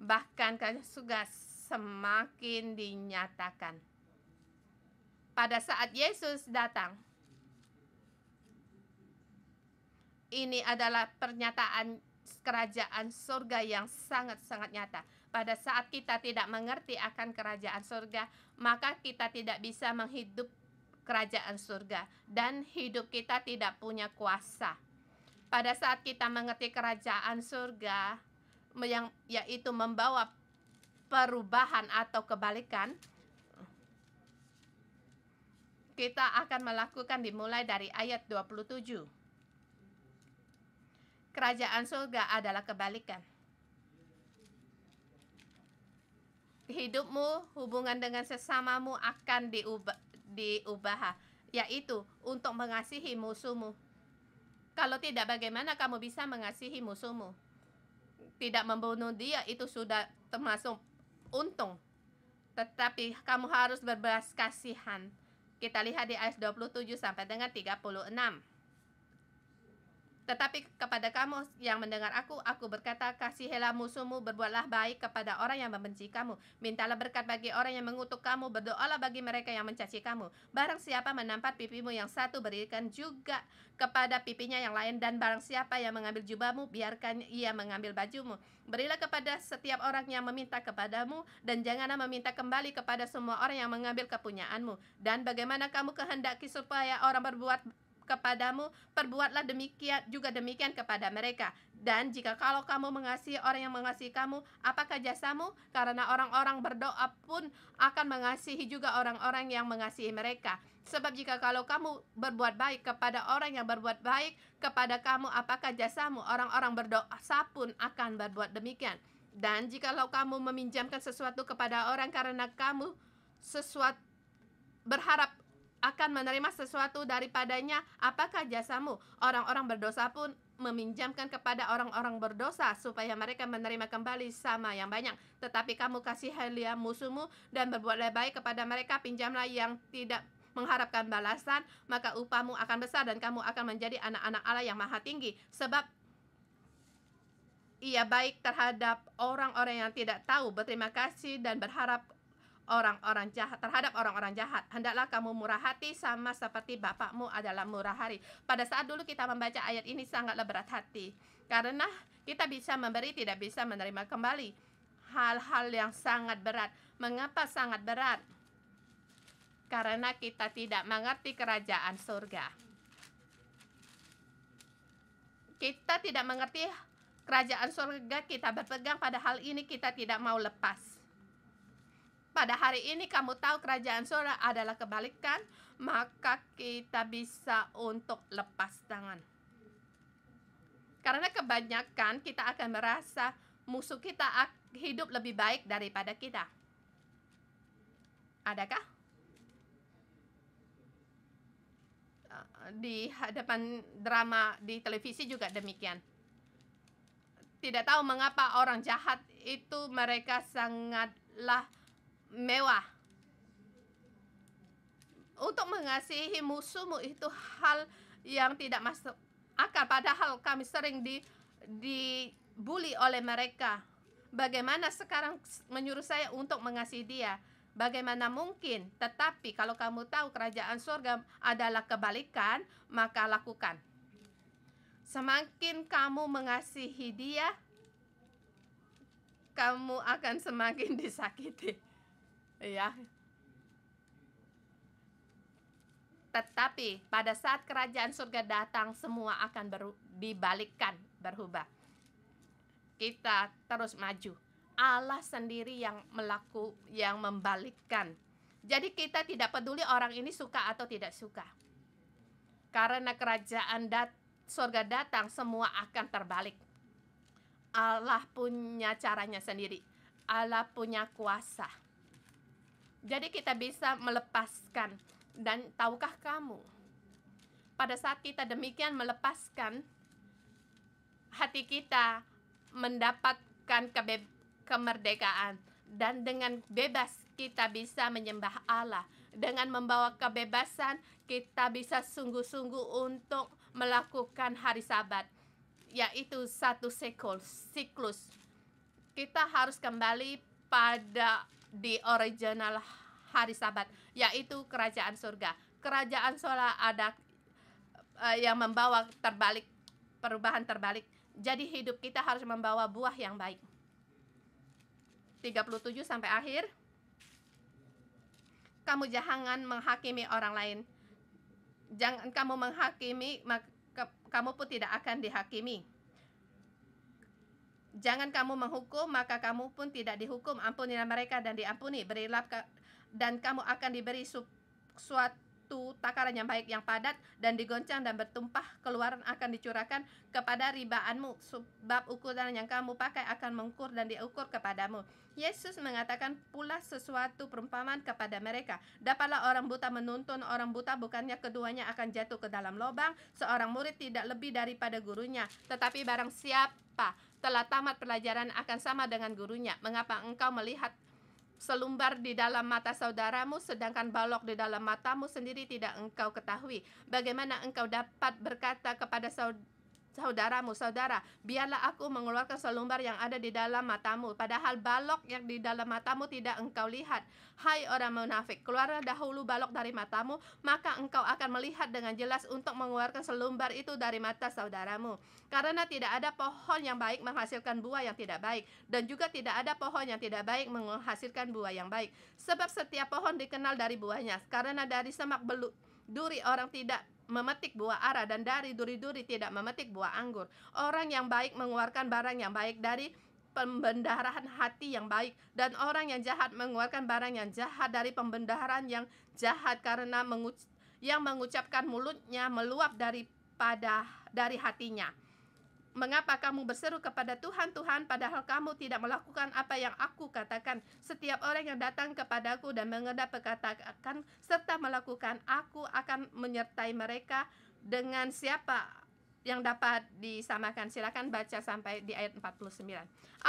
A: Bahkan surga semakin dinyatakan. Pada saat Yesus datang, ini adalah pernyataan kerajaan surga yang sangat-sangat nyata pada saat kita tidak mengerti akan kerajaan surga, maka kita tidak bisa menghidup kerajaan surga dan hidup kita tidak punya kuasa. Pada saat kita mengerti kerajaan surga yang yaitu membawa perubahan atau kebalikan, kita akan melakukan dimulai dari ayat 27. Kerajaan surga adalah kebalikan. hidupmu, hubungan dengan sesamamu akan diubah, diubah yaitu untuk mengasihi musuhmu. Kalau tidak bagaimana kamu bisa mengasihi musuhmu? Tidak membunuh dia itu sudah termasuk untung. Tetapi kamu harus berbelas kasihan. Kita lihat di ayat 27 sampai dengan 36. Tetapi kepada kamu yang mendengar aku, aku berkata, kasihilah musuhmu, berbuatlah baik kepada orang yang membenci kamu. Mintalah berkat bagi orang yang mengutuk kamu, berdoalah bagi mereka yang mencaci kamu. Barang siapa menampat pipimu yang satu, berikan juga kepada pipinya yang lain. Dan barang siapa yang mengambil jubahmu, biarkan ia mengambil bajumu. Berilah kepada setiap orang yang meminta kepadamu, dan janganlah meminta kembali kepada semua orang yang mengambil kepunyaanmu. Dan bagaimana kamu kehendaki supaya orang berbuat kepadamu, perbuatlah demikian juga demikian kepada mereka. Dan jika kalau kamu mengasihi orang yang mengasihi kamu, apakah jasamu? Karena orang-orang berdoa pun akan mengasihi juga orang-orang yang mengasihi mereka. Sebab jika kalau kamu berbuat baik kepada orang yang berbuat baik kepada kamu, apakah jasamu? Orang-orang berdoa pun akan berbuat demikian. Dan jika kalau kamu meminjamkan sesuatu kepada orang karena kamu sesuatu berharap akan menerima sesuatu daripadanya. Apakah jasamu? Orang-orang berdosa pun meminjamkan kepada orang-orang berdosa supaya mereka menerima kembali sama yang banyak. Tetapi kamu kasih kasihanilah ya musuhmu dan berbuatlah baik kepada mereka. Pinjamlah yang tidak mengharapkan balasan, maka upamu akan besar dan kamu akan menjadi anak-anak Allah yang maha tinggi. Sebab ia baik terhadap orang-orang yang tidak tahu, berterima kasih dan berharap orang-orang jahat terhadap orang-orang jahat hendaklah kamu murah hati sama seperti bapakmu adalah murah hari pada saat dulu kita membaca ayat ini sangatlah berat hati karena kita bisa memberi tidak bisa menerima kembali hal-hal yang sangat berat mengapa sangat berat karena kita tidak mengerti kerajaan surga kita tidak mengerti kerajaan surga kita berpegang pada hal ini kita tidak mau lepas pada hari ini kamu tahu kerajaan surga adalah kebalikan, maka kita bisa untuk lepas tangan. Karena kebanyakan kita akan merasa musuh kita hidup lebih baik daripada kita. Adakah? Eh, di hadapan drama di televisi juga demikian. Tidak tahu mengapa orang jahat itu mereka sangatlah mewah. Untuk mengasihi musuhmu itu hal yang tidak masuk akal padahal kami sering di dibully oleh mereka. Bagaimana sekarang menyuruh saya untuk mengasihi dia? Bagaimana mungkin? Tetapi kalau kamu tahu kerajaan surga adalah kebalikan, maka lakukan. Semakin kamu mengasihi dia, kamu akan semakin disakiti. Iya. Tetapi pada saat kerajaan surga datang semua akan ber, dibalikkan, berubah. Kita terus maju. Allah sendiri yang melaku yang membalikkan. Jadi kita tidak peduli orang ini suka atau tidak suka. Karena kerajaan dat surga datang semua akan terbalik. Allah punya caranya sendiri. Allah punya kuasa jadi kita bisa melepaskan dan tahukah kamu pada saat kita demikian melepaskan hati kita mendapatkan kebe kemerdekaan dan dengan bebas kita bisa menyembah Allah. Dengan membawa kebebasan kita bisa sungguh-sungguh untuk melakukan hari sabat yaitu satu siklus, siklus. Kita harus kembali pada di original hari Sabat, yaitu kerajaan surga. Kerajaan sola ada uh, yang membawa terbalik perubahan terbalik. Jadi hidup kita harus membawa buah yang baik. 37 sampai akhir. Kamu jangan menghakimi orang lain. Jangan kamu menghakimi, kamu pun tidak akan dihakimi Jangan kamu menghukum, maka kamu pun tidak dihukum. Ampunilah mereka dan diampuni. Berilah dan kamu akan diberi su suatu takaran yang baik yang padat dan digoncang dan bertumpah keluaran akan dicurahkan kepada ribaanmu sebab ukuran yang kamu pakai akan mengukur dan diukur kepadamu Yesus mengatakan pula sesuatu perumpamaan kepada mereka dapatlah orang buta menuntun orang buta bukannya keduanya akan jatuh ke dalam lubang seorang murid tidak lebih daripada gurunya tetapi barang siapa telah tamat pelajaran akan sama dengan gurunya. Mengapa engkau melihat selumbar di dalam mata saudaramu, sedangkan balok di dalam matamu sendiri tidak engkau ketahui? Bagaimana engkau dapat berkata kepada saudara? saudaramu, saudara, biarlah aku mengeluarkan selumbar yang ada di dalam matamu, padahal balok yang di dalam matamu tidak engkau lihat. Hai orang munafik, keluarlah dahulu balok dari matamu, maka engkau akan melihat dengan jelas untuk mengeluarkan selumbar itu dari mata saudaramu. Karena tidak ada pohon yang baik menghasilkan buah yang tidak baik, dan juga tidak ada pohon yang tidak baik menghasilkan buah yang baik. Sebab setiap pohon dikenal dari buahnya, karena dari semak beluk duri orang tidak memetik buah ara dan dari duri-duri tidak memetik buah anggur. Orang yang baik mengeluarkan barang yang baik dari pembendaharaan hati yang baik dan orang yang jahat mengeluarkan barang yang jahat dari pembendaharaan yang jahat karena mengu yang mengucapkan mulutnya meluap daripada dari hatinya. Mengapa kamu berseru kepada Tuhan, Tuhan, padahal kamu tidak melakukan apa yang aku katakan? Setiap orang yang datang kepadaku dan mengendap perkataan serta melakukan, aku akan menyertai mereka dengan siapa yang dapat disamakan. Silakan baca sampai di ayat 49.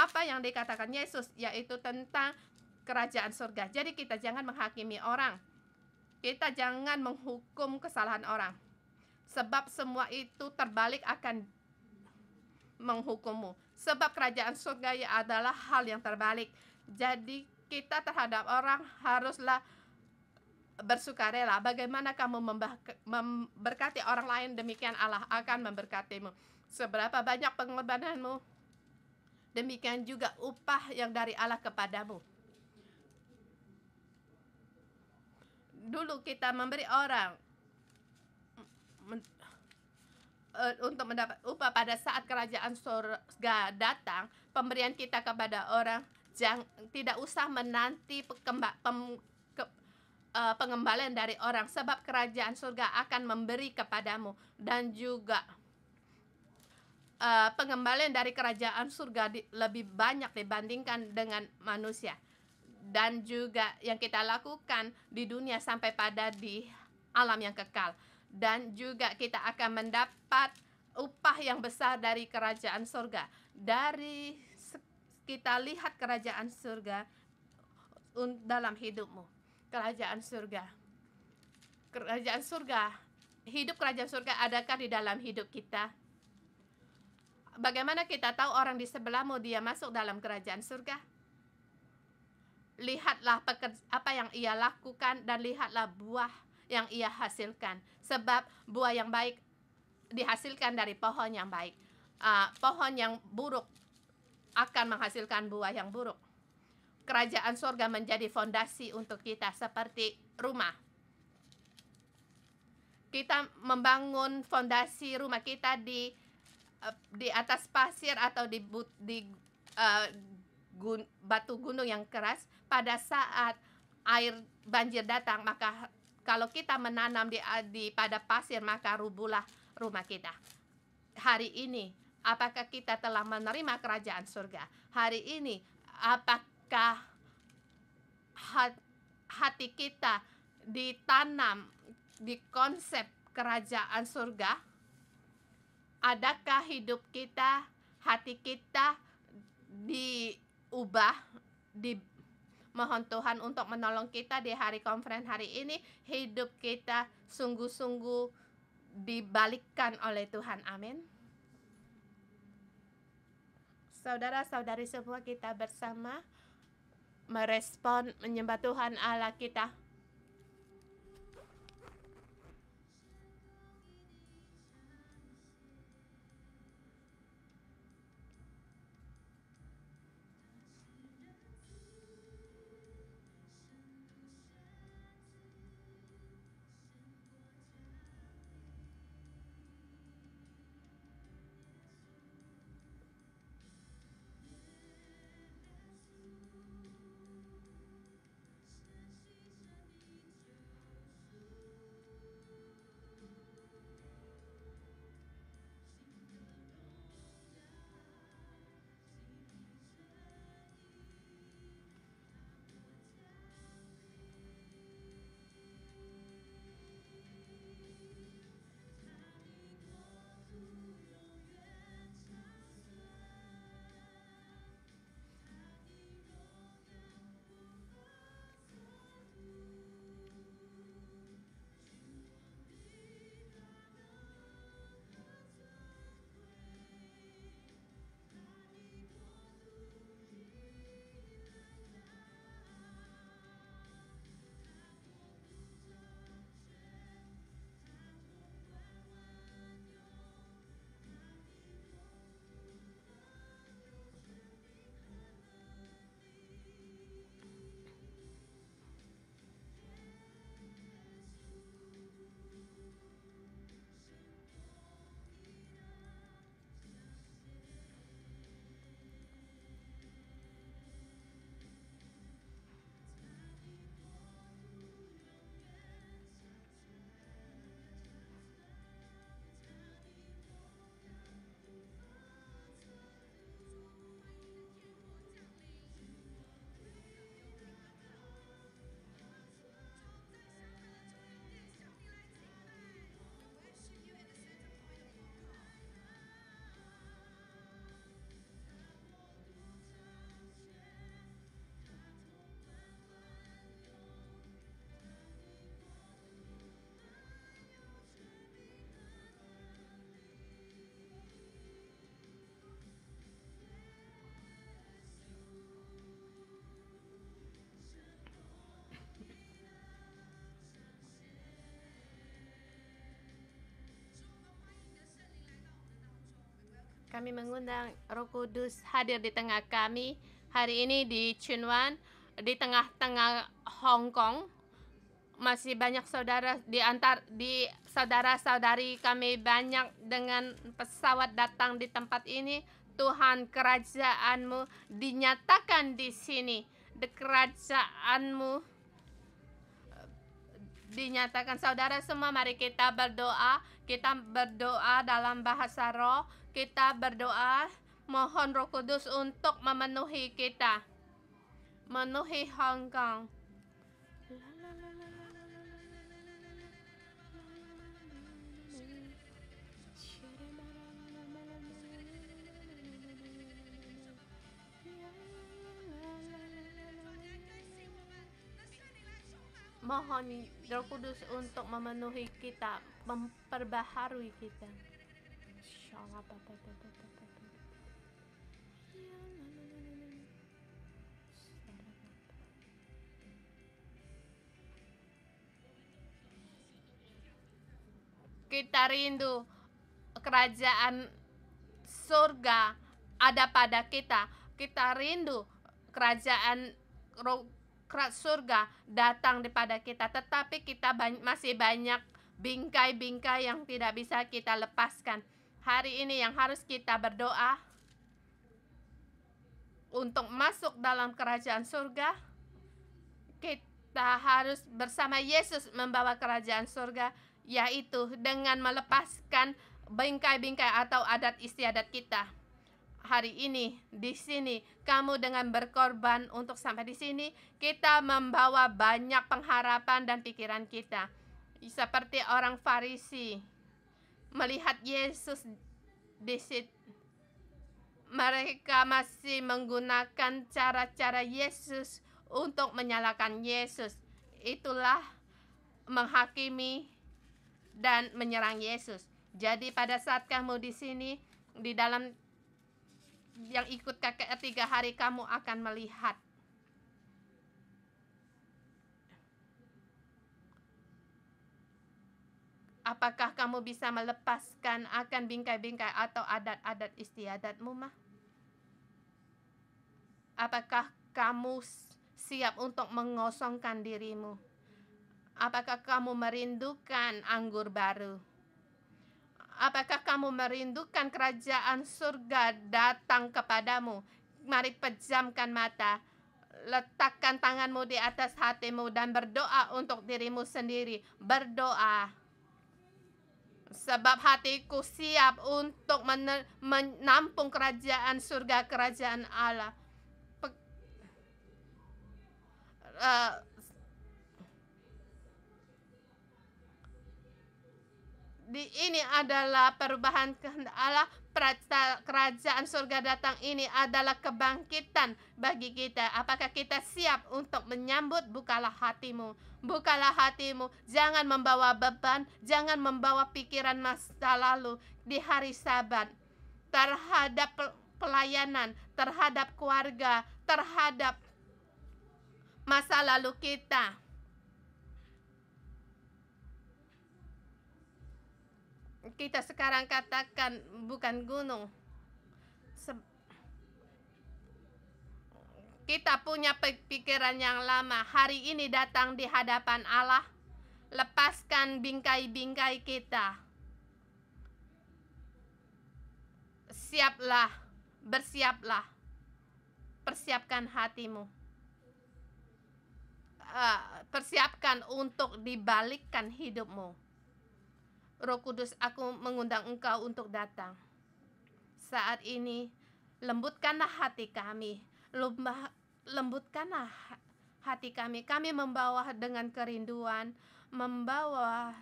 A: Apa yang dikatakan Yesus yaitu tentang kerajaan surga. Jadi kita jangan menghakimi orang. Kita jangan menghukum kesalahan orang. Sebab semua itu terbalik akan menghukummu. Sebab kerajaan surga ya adalah hal yang terbalik. Jadi kita terhadap orang haruslah bersukarela. Bagaimana kamu memberkati orang lain, demikian Allah akan memberkatimu. Seberapa banyak pengorbananmu, demikian juga upah yang dari Allah kepadamu. Dulu kita memberi orang uh, untuk mendapat upah pada saat kerajaan surga datang, pemberian kita kepada orang yang tidak usah menanti pekembak, pem, eh, pengembalian dari orang sebab kerajaan surga akan memberi kepadamu dan juga uh, pengembalian dari kerajaan surga di, lebih banyak dibandingkan dengan manusia dan juga yang kita lakukan di dunia sampai pada di alam yang kekal dan juga kita akan mendapat upah yang besar dari kerajaan surga. Dari kita lihat kerajaan surga dalam hidupmu. Kerajaan surga. Kerajaan surga. Hidup kerajaan surga adakah di dalam hidup kita? Bagaimana kita tahu orang di sebelahmu dia masuk dalam kerajaan surga? Lihatlah apa yang ia lakukan dan lihatlah buah yang ia hasilkan. Sebab buah yang baik dihasilkan dari pohon yang baik. Uh, pohon yang buruk akan menghasilkan buah yang buruk. Kerajaan surga menjadi fondasi untuk kita seperti rumah. Kita membangun fondasi rumah kita di eh, di atas pasir atau di di uh, gun, batu gunung yang keras pada saat air banjir datang maka kalau kita menanam di, di pada pasir maka rubuhlah rumah kita. Hari ini apakah kita telah menerima kerajaan surga? Hari ini apakah hati kita ditanam di konsep kerajaan surga? Adakah hidup kita, hati kita diubah, di Mohon Tuhan untuk menolong kita di hari konferensi hari ini. Hidup kita sungguh-sungguh dibalikkan oleh Tuhan. Amin. Saudara-saudari semua kita bersama merespon menyembah Tuhan Allah kita kami mengundang Roh Kudus hadir di tengah kami hari ini di Chunwan, di tengah-tengah Hong Kong. Masih banyak saudara di antar di saudara-saudari kami banyak dengan pesawat datang di tempat ini. Tuhan kerajaanmu dinyatakan di sini. The kerajaanmu eh, dinyatakan saudara semua mari kita berdoa kita berdoa dalam bahasa roh kita berdoa mohon Roh Kudus untuk memenuhi kita. Memenuhi Hong Kong. Mohon Roh Kudus untuk memenuhi kita, memperbaharui kita kita rindu kerajaan surga ada pada kita kita rindu kerajaan surga datang kepada kita, tetapi kita masih banyak bingkai-bingkai yang tidak bisa kita lepaskan hari ini yang harus kita berdoa untuk masuk dalam kerajaan surga kita harus bersama Yesus membawa kerajaan surga yaitu dengan melepaskan bingkai-bingkai atau adat istiadat kita hari ini di sini kamu dengan berkorban untuk sampai di sini kita membawa banyak pengharapan dan pikiran kita seperti orang Farisi melihat Yesus di situ. Mereka masih menggunakan cara-cara Yesus untuk menyalahkan Yesus. Itulah menghakimi dan menyerang Yesus. Jadi pada saat kamu di sini, di dalam yang ikut kakek tiga hari kamu akan melihat Apakah kamu bisa melepaskan akan bingkai-bingkai atau adat-adat istiadatmu, mah? Apakah kamu siap untuk mengosongkan dirimu? Apakah kamu merindukan anggur baru? Apakah kamu merindukan kerajaan surga datang kepadamu? Mari pejamkan mata, letakkan tanganmu di atas hatimu dan berdoa untuk dirimu sendiri. Berdoa Sebab hatiku siap untuk menampung kerajaan surga, kerajaan Allah. Pe uh, di ini adalah perubahan kehendak Allah kerajaan surga datang ini adalah kebangkitan bagi kita. Apakah kita siap untuk menyambut? Bukalah hatimu, bukalah hatimu. Jangan membawa beban, jangan membawa pikiran masa lalu di hari Sabat terhadap pelayanan, terhadap keluarga, terhadap masa lalu kita. kita sekarang katakan bukan gunung. Se kita punya pikiran yang lama. Hari ini datang di hadapan Allah. Lepaskan bingkai-bingkai kita. Siaplah, bersiaplah. Persiapkan hatimu. Ah, persiapkan untuk dibalikkan hidupmu Roh Kudus, aku mengundang Engkau untuk datang. Saat ini, lembutkanlah hati kami, Lembah, lembutkanlah hati kami. Kami membawa dengan kerinduan, membawa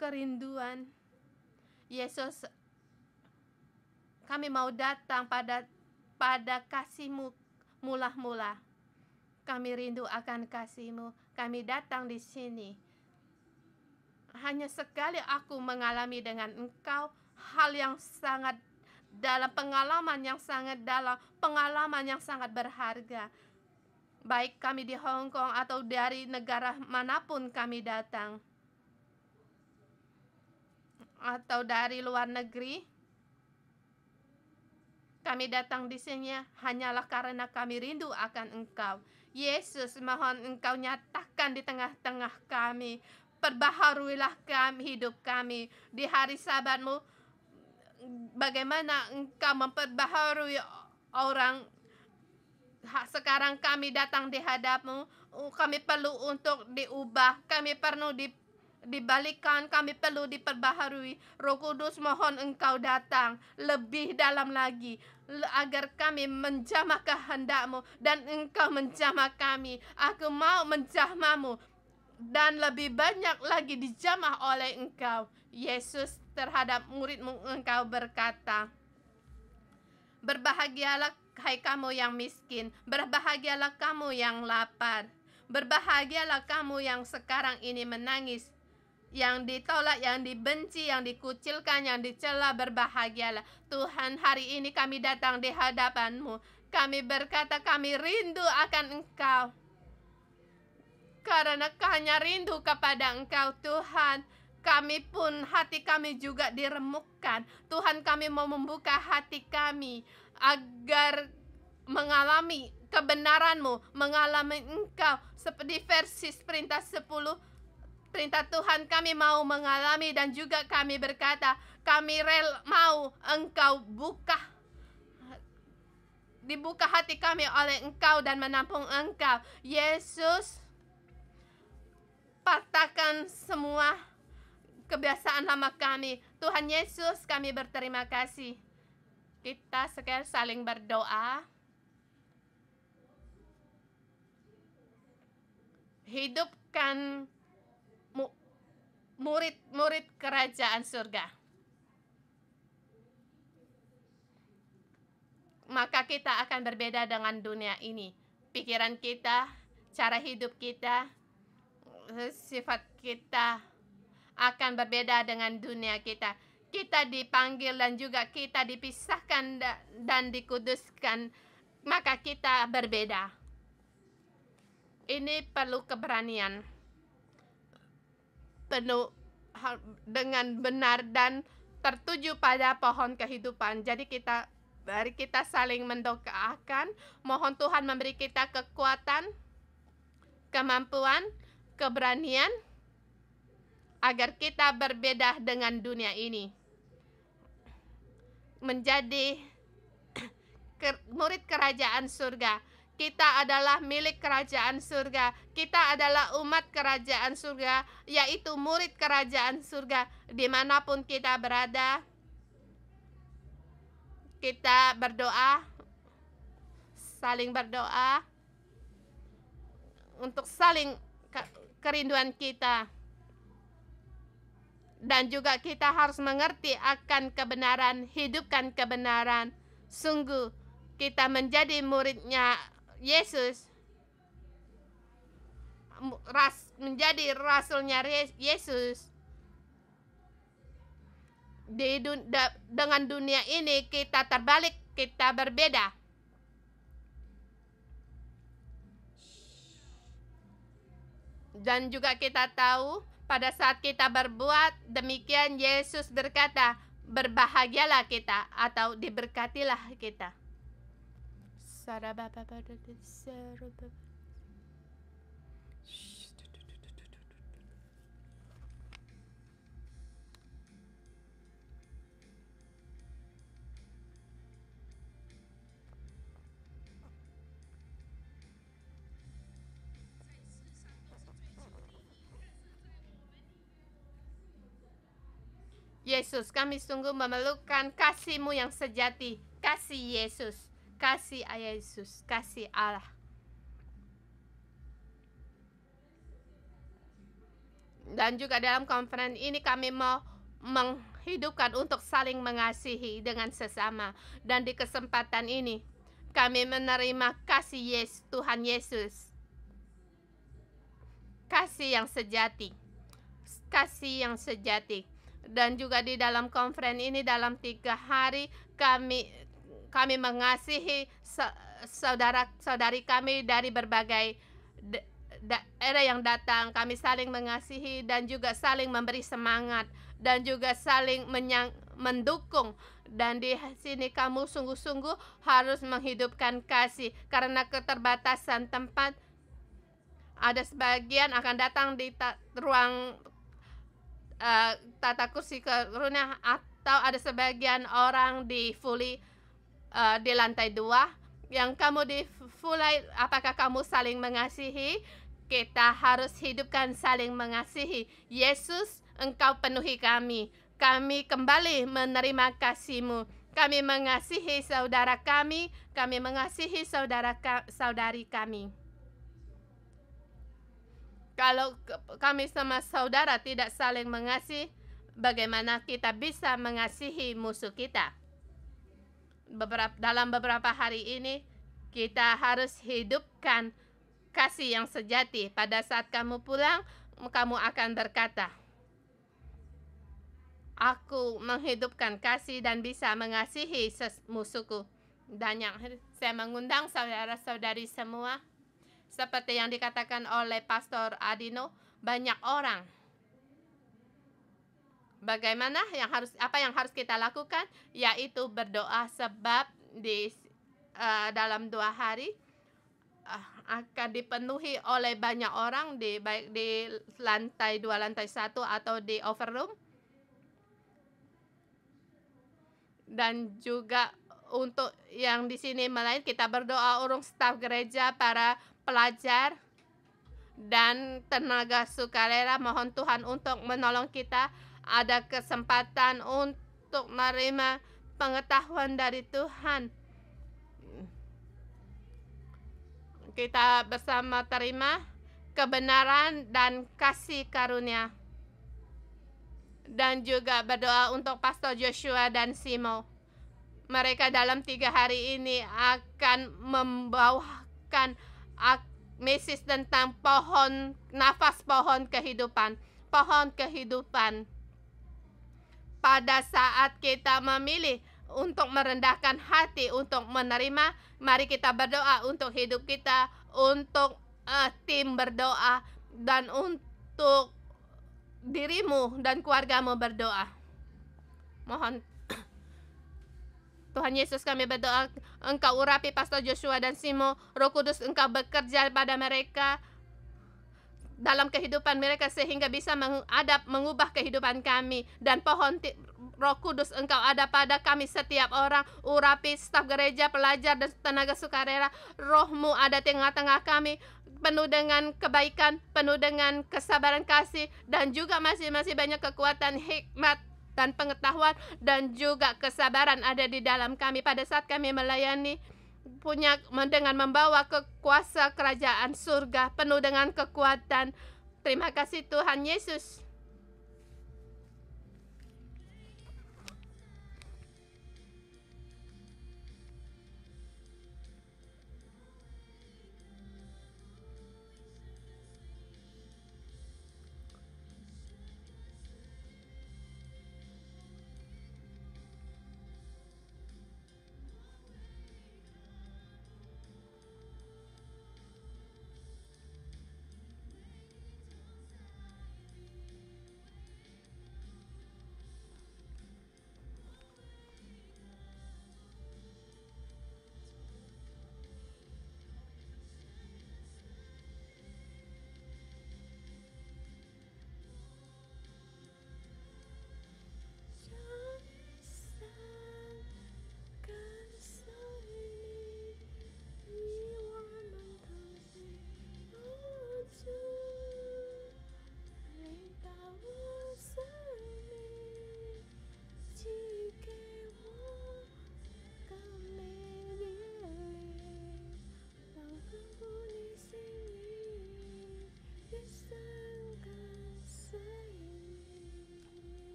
A: kerinduan. Yesus, kami mau datang pada pada kasihmu mula-mula. Kami rindu akan kasihmu. Kami datang di sini hanya sekali aku mengalami dengan engkau hal yang sangat dalam pengalaman yang sangat dalam, pengalaman yang sangat berharga. Baik kami di Hong Kong atau dari negara manapun kami datang atau dari luar negeri kami datang di sini hanyalah karena kami rindu akan Engkau. Yesus, mohon Engkau nyatakan di tengah-tengah kami perbaharuilah kami hidup kami di hari sabatmu bagaimana engkau memperbaharui orang sekarang kami datang di hadapmu kami perlu untuk diubah kami perlu di dibalikan kami perlu diperbaharui Roh Kudus mohon engkau datang lebih dalam lagi agar kami menjamah kehendakmu dan engkau menjamah kami aku mau menjamahmu dan lebih banyak lagi dijamah oleh engkau. Yesus terhadap muridmu engkau berkata, Berbahagialah hai kamu yang miskin, berbahagialah kamu yang lapar, berbahagialah kamu yang sekarang ini menangis, yang ditolak, yang dibenci, yang dikucilkan, yang dicela, berbahagialah. Tuhan, hari ini kami datang di hadapanmu. Kami berkata kami rindu akan engkau karena hanya rindu kepada Engkau Tuhan, kami pun hati kami juga diremukkan. Tuhan kami mau membuka hati kami agar mengalami kebenaranmu, mengalami Engkau seperti versi perintah 10 perintah Tuhan kami mau mengalami dan juga kami berkata kami rel mau engkau buka dibuka hati kami oleh engkau dan menampung engkau Yesus patahkan semua kebiasaan lama kami. Tuhan Yesus, kami berterima kasih. Kita sekarang saling berdoa. Hidupkan murid-murid kerajaan surga. Maka kita akan berbeda dengan dunia ini. Pikiran kita, cara hidup kita, sifat kita akan berbeda dengan dunia kita. Kita dipanggil dan juga kita dipisahkan dan dikuduskan, maka kita berbeda. Ini perlu keberanian penuh dengan benar dan tertuju pada pohon kehidupan. Jadi kita mari kita saling mendoakan, mohon Tuhan memberi kita kekuatan, kemampuan keberanian agar kita berbeda dengan dunia ini. Menjadi murid kerajaan surga. Kita adalah milik kerajaan surga. Kita adalah umat kerajaan surga, yaitu murid kerajaan surga. Dimanapun kita berada, kita berdoa, saling berdoa untuk saling kerinduan kita. Dan juga kita harus mengerti akan kebenaran, hidupkan kebenaran. Sungguh kita menjadi muridnya Yesus. Ras, menjadi rasulnya Yesus. Di, dun, da, dengan dunia ini kita terbalik, kita berbeda Dan juga kita tahu pada saat kita berbuat demikian Yesus berkata, berbahagialah kita atau diberkatilah kita. Sarababa, Yesus, kami sungguh memerlukan kasihmu yang sejati. Kasih Yesus, kasih ayah Yesus, kasih Allah. Dan juga dalam konferensi ini kami mau menghidupkan untuk saling mengasihi dengan sesama. Dan di kesempatan ini kami menerima kasih Yesus, Tuhan Yesus. Kasih yang sejati. Kasih yang sejati dan juga di dalam konferen ini dalam tiga hari kami kami mengasihi saudara saudari kami dari berbagai daerah yang datang kami saling mengasihi dan juga saling memberi semangat dan juga saling menyang, mendukung dan di sini kamu sungguh-sungguh harus menghidupkan kasih karena keterbatasan tempat ada sebagian akan datang di ruang uh, tata kursi kurnia atau ada sebagian orang fully uh, di lantai dua yang kamu di fully apakah kamu saling mengasihi kita harus hidupkan saling mengasihi Yesus engkau penuhi kami kami kembali menerima kasihmu kami mengasihi saudara kami kami mengasihi saudara ka saudari kami kalau kami sama saudara tidak saling mengasihi, bagaimana kita bisa mengasihi musuh kita? Beberapa, dalam beberapa hari ini, kita harus hidupkan kasih yang sejati. Pada saat kamu pulang, kamu akan berkata, Aku menghidupkan kasih dan bisa mengasihi musuhku. Dan yang saya mengundang saudara-saudari semua, seperti yang dikatakan oleh Pastor Adino, banyak orang. Bagaimana yang harus apa yang harus kita lakukan yaitu berdoa sebab di uh, dalam dua hari uh, akan dipenuhi oleh banyak orang di baik di lantai dua lantai satu atau di over room dan juga untuk yang di sini melain kita berdoa urung staf gereja para pelajar dan tenaga sukarela mohon Tuhan untuk menolong kita ada kesempatan untuk menerima pengetahuan dari Tuhan kita bersama terima kebenaran dan kasih karunia dan juga berdoa untuk Pastor Joshua dan Simo mereka dalam tiga hari ini akan membawakan mesis tentang pohon, nafas pohon kehidupan, pohon kehidupan. Pada saat kita memilih untuk merendahkan hati, untuk menerima, mari kita berdoa untuk hidup kita, untuk uh, tim berdoa, dan untuk dirimu dan keluargamu berdoa. Mohon Tuhan Yesus kami berdoa Engkau urapi Pastor Joshua dan Simo Roh Kudus Engkau bekerja pada mereka dalam kehidupan mereka sehingga bisa mengadap mengubah kehidupan kami dan pohon Roh Kudus Engkau ada pada kami setiap orang, urapi staf gereja, pelajar dan tenaga sukarela. Rohmu ada di tengah-tengah kami, penuh dengan kebaikan, penuh dengan kesabaran kasih dan juga masih masih banyak kekuatan hikmat dan pengetahuan dan juga kesabaran ada di dalam kami pada saat kami melayani punya dengan membawa kekuasa kerajaan surga penuh dengan kekuatan. Terima kasih Tuhan Yesus.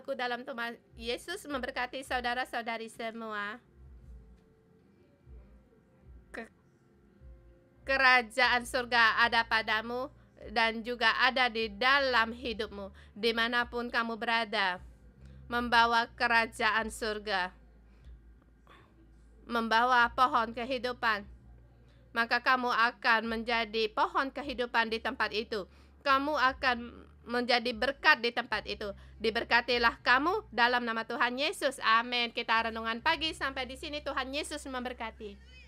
A: aku dalam Tuhan Yesus memberkati saudara-saudari semua. Ke kerajaan surga ada padamu dan juga ada di dalam hidupmu dimanapun kamu berada membawa kerajaan surga membawa pohon kehidupan maka kamu akan menjadi pohon kehidupan di tempat itu kamu akan menjadi berkat di tempat itu. Diberkatilah kamu dalam nama Tuhan Yesus. Amin. Kita renungan pagi sampai di sini Tuhan Yesus memberkati.